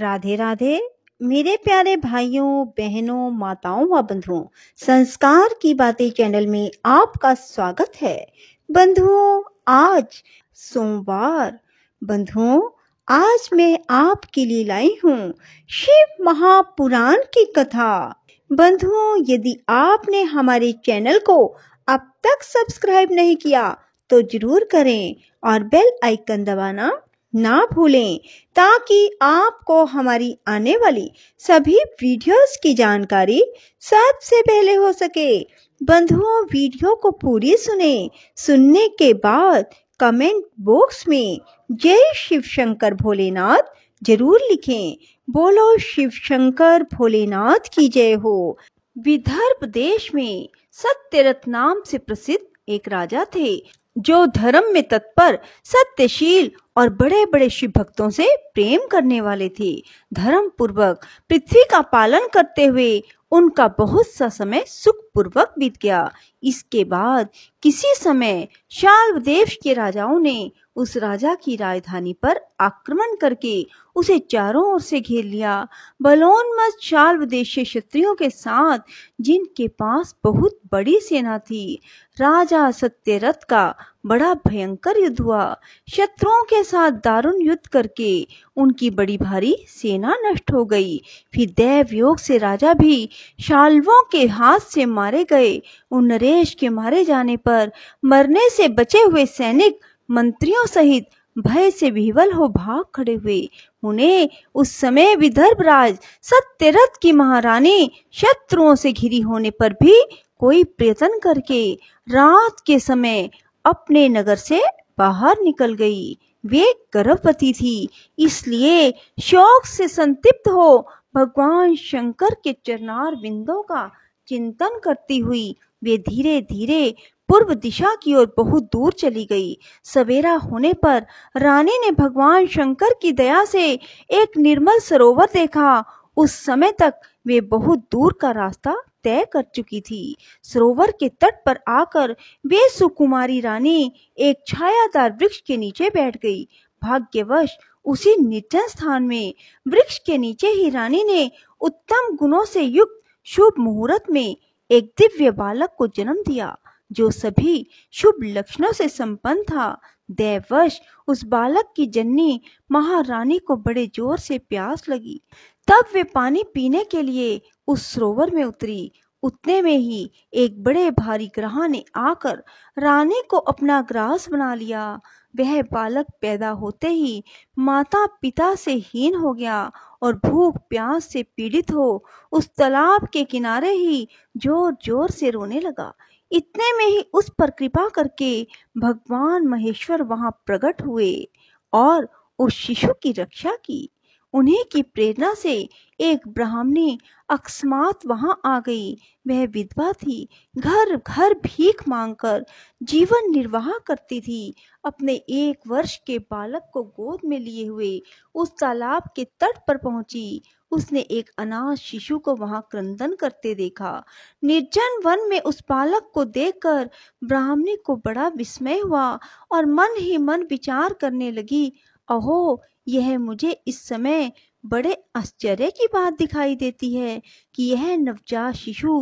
राधे राधे मेरे प्यारे भाइयों बहनों माताओं व बंधुओं संस्कार की बातें चैनल में आपका स्वागत है बंधुओं आज सोमवार बंधुओं आज मैं आपके लिए लाई हूँ शिव महापुराण की कथा बंधुओं यदि आपने हमारे चैनल को अब तक सब्सक्राइब नहीं किया तो जरूर करें और बेल आइकन दबाना ना भूलें ताकि आपको हमारी आने वाली सभी वीडियोस की जानकारी सबसे पहले हो सके बंधुओं वीडियो को पूरी सुने सुनने के बाद कमेंट बॉक्स में जय शिव शंकर भोलेनाथ जरूर लिखें बोलो शिव शंकर भोलेनाथ की जय हो विदर्भ देश में सत्यरथ नाम से प्रसिद्ध एक राजा थे जो धर्म में तत्पर सत्यशील और बड़े बड़े शिव भक्तों से प्रेम करने वाले थे धर्म पूर्वक पृथ्वी का पालन करते हुए उनका बहुत सा समय सुख पूर्वक बीत गया इसके बाद किसी समय देश के राजाओं ने उस राजा की राजधानी पर आक्रमण करके उसे चारों ओर से घेर लिया बलोन्मस्त चार विदेशी क्षत्रियों के साथ जिनके पास बहुत बड़ी सेना थी राजा सत्यरथ का बड़ा भयंकर युद्ध हुआ शत्रुओं के साथ दारुण युद्ध करके उनकी बड़ी भारी सेना नष्ट हो गई फिर देव योग से राजा भी शाल्वों के हाथ से मारे गए उन नरेश के मारे जाने पर मरने से बचे हुए सैनिक मंत्रियों सहित भय से विवल हो भाग खड़े हुए उन्हें उस समय विदर्भ राज सत्यरथ की महारानी शत्रुओं से घिरी होने पर भी कोई प्रयत्न करके रात के समय अपने नगर से बाहर निकल गई वे गर्भवती थी इसलिए शोक से संतिप्त हो भगवान शंकर के चरणार बिंदों का चिंतन करती हुई वे धीरे धीरे पूर्व दिशा की ओर बहुत दूर चली गई सवेरा होने पर रानी ने भगवान शंकर की दया से एक निर्मल सरोवर देखा उस समय तक वे बहुत दूर का रास्ता तय कर चुकी थी सरोवर के तट पर आकर वे सुकुमारी रानी एक छायादार वृक्ष के नीचे बैठ गई भाग्यवश उसी निर्जन स्थान में वृक्ष के नीचे ही रानी ने उत्तम गुणों से युक्त शुभ मुहूर्त में एक दिव्य बालक को जन्म दिया जो सभी शुभ लक्षणों से संपन्न था देवश उस बालक की जननी महारानी को बड़े जोर से प्यास लगी तब वे पानी पीने के लिए उस सरोवर में उतरी उतने में ही एक बड़े भारी ग्रह ने आकर रानी को अपना ग्रास बना लिया वह बालक पैदा होते ही माता पिता से हीन हो गया और भूख प्यास से पीड़ित हो उस तालाब के किनारे ही जोर जोर से रोने लगा इतने में ही उस पर कृपा करके भगवान महेश्वर वहां प्रकट हुए और उस शिशु की रक्षा की उन्हीं की प्रेरणा से एक ब्राह्मणी अकस्मात वहां आ गई वह विधवा थी घर घर भीख मांगकर जीवन निर्वाह करती थी अपने एक वर्ष के बालक को गोद में लिए हुए उस तालाब के तट पर पहुंची उसने एक अनाथ शिशु को वहां क्रंदन करते देखा निर्जन वन में उस बालक को देखकर ब्राह्मणी को बड़ा विस्मय हुआ और मन ही मन विचार करने लगी अहो यह मुझे इस समय बड़े आश्चर्य की बात दिखाई देती है कि यह नवजात शिशु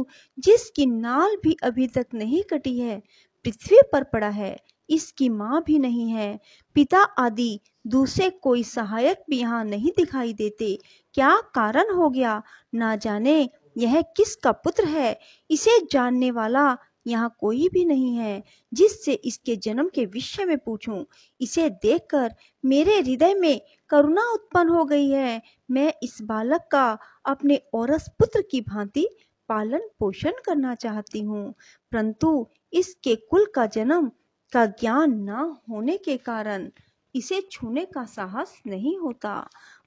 जिसकी नाल भी अभी तक नहीं कटी है पृथ्वी पर पड़ा है इसकी माँ भी नहीं है पिता आदि दूसरे कोई सहायक भी यहाँ नहीं दिखाई देते क्या कारण हो गया ना जाने यह किसका पुत्र है इसे जानने वाला यहाँ कोई भी नहीं है जिससे इसके जन्म के विषय में पूछूं इसे देखकर मेरे हृदय में करुणा उत्पन्न हो गई है मैं इस बालक का अपने औरस पुत्र की भांति पालन पोषण करना चाहती हूँ परंतु इसके कुल का जन्म का ज्ञान ना होने के कारण इसे छूने का साहस नहीं होता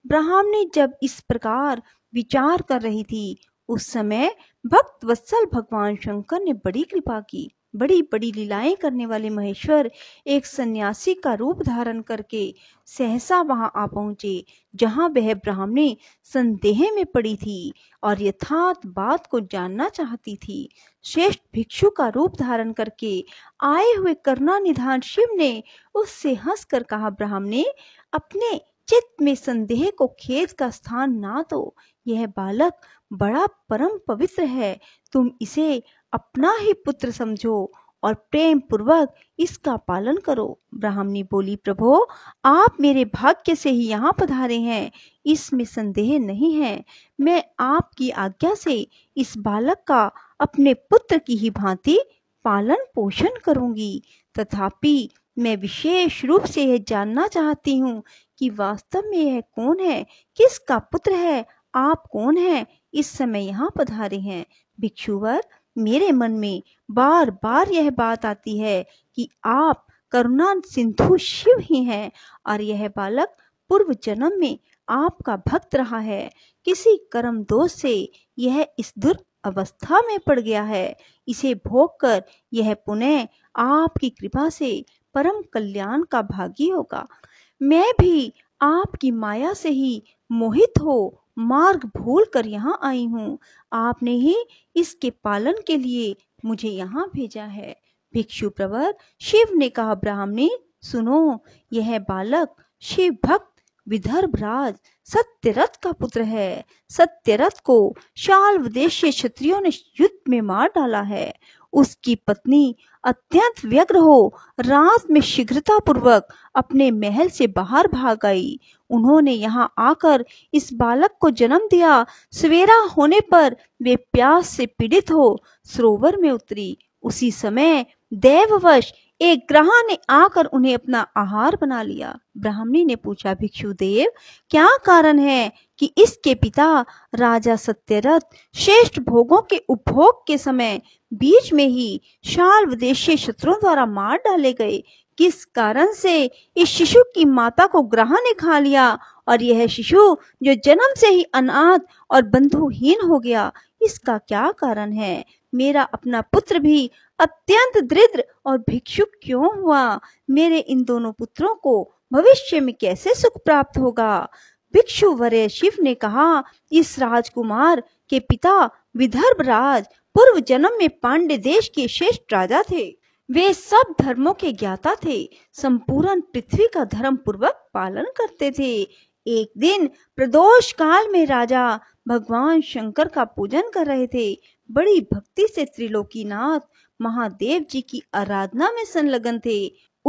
ब्राह्मण ने जब इस प्रकार विचार कर रही थी उस समय भक्त वत्सल भगवान शंकर ने बड़ी कृपा की बड़ी बड़ी लीलाएं करने वाले महेश्वर एक सन्यासी का रूप धारण करके सहसा वहां आ पहुंचे जहां वह ब्राह्मणी संदेह में पड़ी थी और यथार्थ बात को जानना चाहती थी श्रेष्ठ भिक्षु का रूप धारण करके आए हुए करुणा निधान शिव ने उससे हंसकर कहा ब्राह्मणी अपने चित्त में संदेह को खेद का स्थान ना दो यह बालक बड़ा परम पवित्र है तुम इसे अपना ही पुत्र समझो और प्रेम पूर्वक इसका पालन करो ब्राह्मणी बोली प्रभो आप मेरे भाग्य से ही यहाँ पधारे हैं इसमें संदेह नहीं है मैं आपकी आज्ञा से इस बालक का अपने पुत्र की ही भांति पालन पोषण करूंगी तथापि मैं विशेष रूप से यह जानना चाहती हूँ कि वास्तव में यह कौन है किसका पुत्र है आप कौन हैं इस समय यहाँ पधारे हैं भिक्षुवर मेरे मन में बार बार यह बात आती है कि आप करुणा सिंधु शिव ही हैं और यह बालक पूर्व जन्म में आपका भक्त रहा है किसी कर्म दोष से यह इस दुर् अवस्था में पड़ गया है इसे भोग कर यह पुनः आपकी कृपा से परम कल्याण का भागी होगा मैं भी आपकी माया से ही मोहित हो मार्ग भूल कर यहाँ आई हूँ आपने ही इसके पालन के लिए मुझे यहाँ भेजा है भिक्षु प्रवर शिव ने कहा ब्राह्मणी सुनो यह बालक शिव भक्त विदर्भ राज सत्यरथ का पुत्र है सत्यरथ को शाल विदेश क्षत्रियो ने युद्ध में मार डाला है उसकी पत्नी अत्यंत व्यग्र हो रात में शीघ्रता पूर्वक अपने महल से बाहर भाग आई उन्होंने यहाँ आकर इस बालक को जन्म दिया सवेरा होने पर वे प्यास से पीड़ित हो सरोवर में उतरी उसी समय देववश एक ग्रह ने आकर उन्हें अपना आहार बना लिया ब्राह्मणी ने पूछा भिक्षु देव क्या कारण है कि इसके पिता राजा सत्यरथ श्रेष्ठ भोगों के उपभोग के समय बीच में ही शाल विदेशी शत्रुओं द्वारा मार डाले गए किस कारण से इस शिशु की माता को ग्रह ने खा लिया और यह शिशु जो जन्म से ही अनाथ और बंधुहीन हो गया इसका क्या कारण है मेरा अपना पुत्र भी अत्यंत दृद्र और भिक्षुक क्यों हुआ मेरे इन दोनों पुत्रों को भविष्य में कैसे सुख प्राप्त होगा भिक्षु वर्य शिव ने कहा इस राजकुमार के पिता विदर्भ राज पूर्व जन्म में पांडे देश के श्रेष्ठ राजा थे वे सब धर्मों के ज्ञाता थे संपूर्ण पृथ्वी का धर्म पूर्वक पालन करते थे एक दिन प्रदोष काल में राजा भगवान शंकर का पूजन कर रहे थे बड़ी भक्ति से त्रिलोकीनाथ महादेव जी की आराधना में संलग्न थे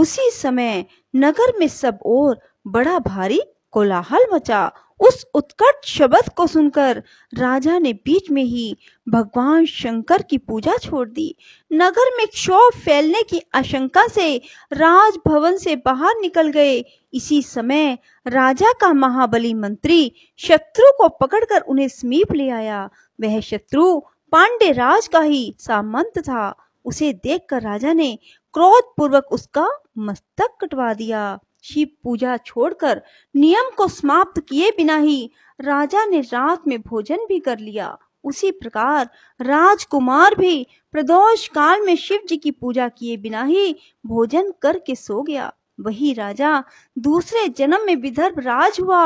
उसी समय नगर में सब और बड़ा भारी कोलाहल मचा उस उत्कट शब्द को सुनकर राजा ने बीच में ही भगवान शंकर की पूजा छोड़ दी नगर में क्षोभ फैलने की आशंका से राजभवन से बाहर निकल गए इसी समय राजा का महाबली मंत्री शत्रु को पकड़कर उन्हें समीप ले आया वह शत्रु पांडे राज का ही सामंत था उसे देखकर राजा ने क्रोध पूर्वक उसका मस्तक कटवा दिया शिव पूजा छोड़कर नियम को समाप्त किए बिना ही राजा ने रात में भोजन भी कर लिया उसी प्रकार राजकुमार भी प्रदोष काल में शिव जी की पूजा किए बिना ही भोजन करके सो गया वही राजा दूसरे जन्म में विदर्भ राज हुआ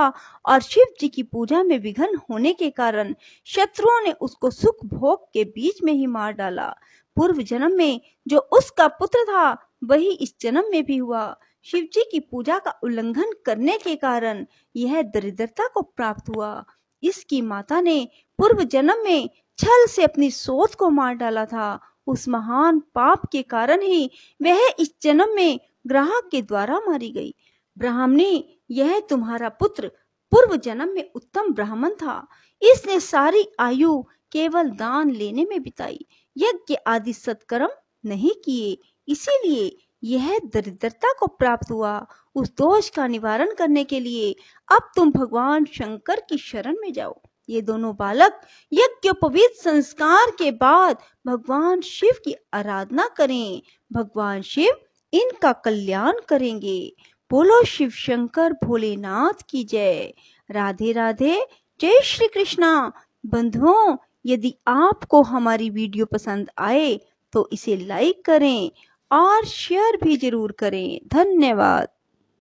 और शिव जी की पूजा में विघन होने के कारण शत्रुओं ने उसको सुख भोग के बीच में ही मार डाला पूर्व जन्म में जो उसका पुत्र था वही इस जन्म में भी हुआ शिव जी की पूजा का उल्लंघन करने के कारण यह दरिद्रता को प्राप्त हुआ इसकी माता ने पूर्व जन्म में छल से अपनी सोच को मार डाला था उस महान पाप के कारण ही वह इस जन्म में ग्राहक के द्वारा मारी गई ब्राह्मणी यह तुम्हारा पुत्र पूर्व जन्म में उत्तम ब्राह्मण था इसने सारी आयु केवल दान लेने में बिताई यज्ञ आदि सत्कर्म नहीं किए इसीलिए यह दरिद्रता को प्राप्त हुआ उस दोष का निवारण करने के लिए अब तुम भगवान शंकर की शरण में जाओ ये दोनों बालक यज्ञोपवीत संस्कार के बाद भगवान शिव की आराधना करें भगवान शिव इनका कल्याण करेंगे बोलो शिव शंकर भोलेनाथ की जय राधे राधे जय श्री कृष्णा बंधुओं यदि आपको हमारी वीडियो पसंद आए तो इसे लाइक करें और शेयर भी जरूर करें धन्यवाद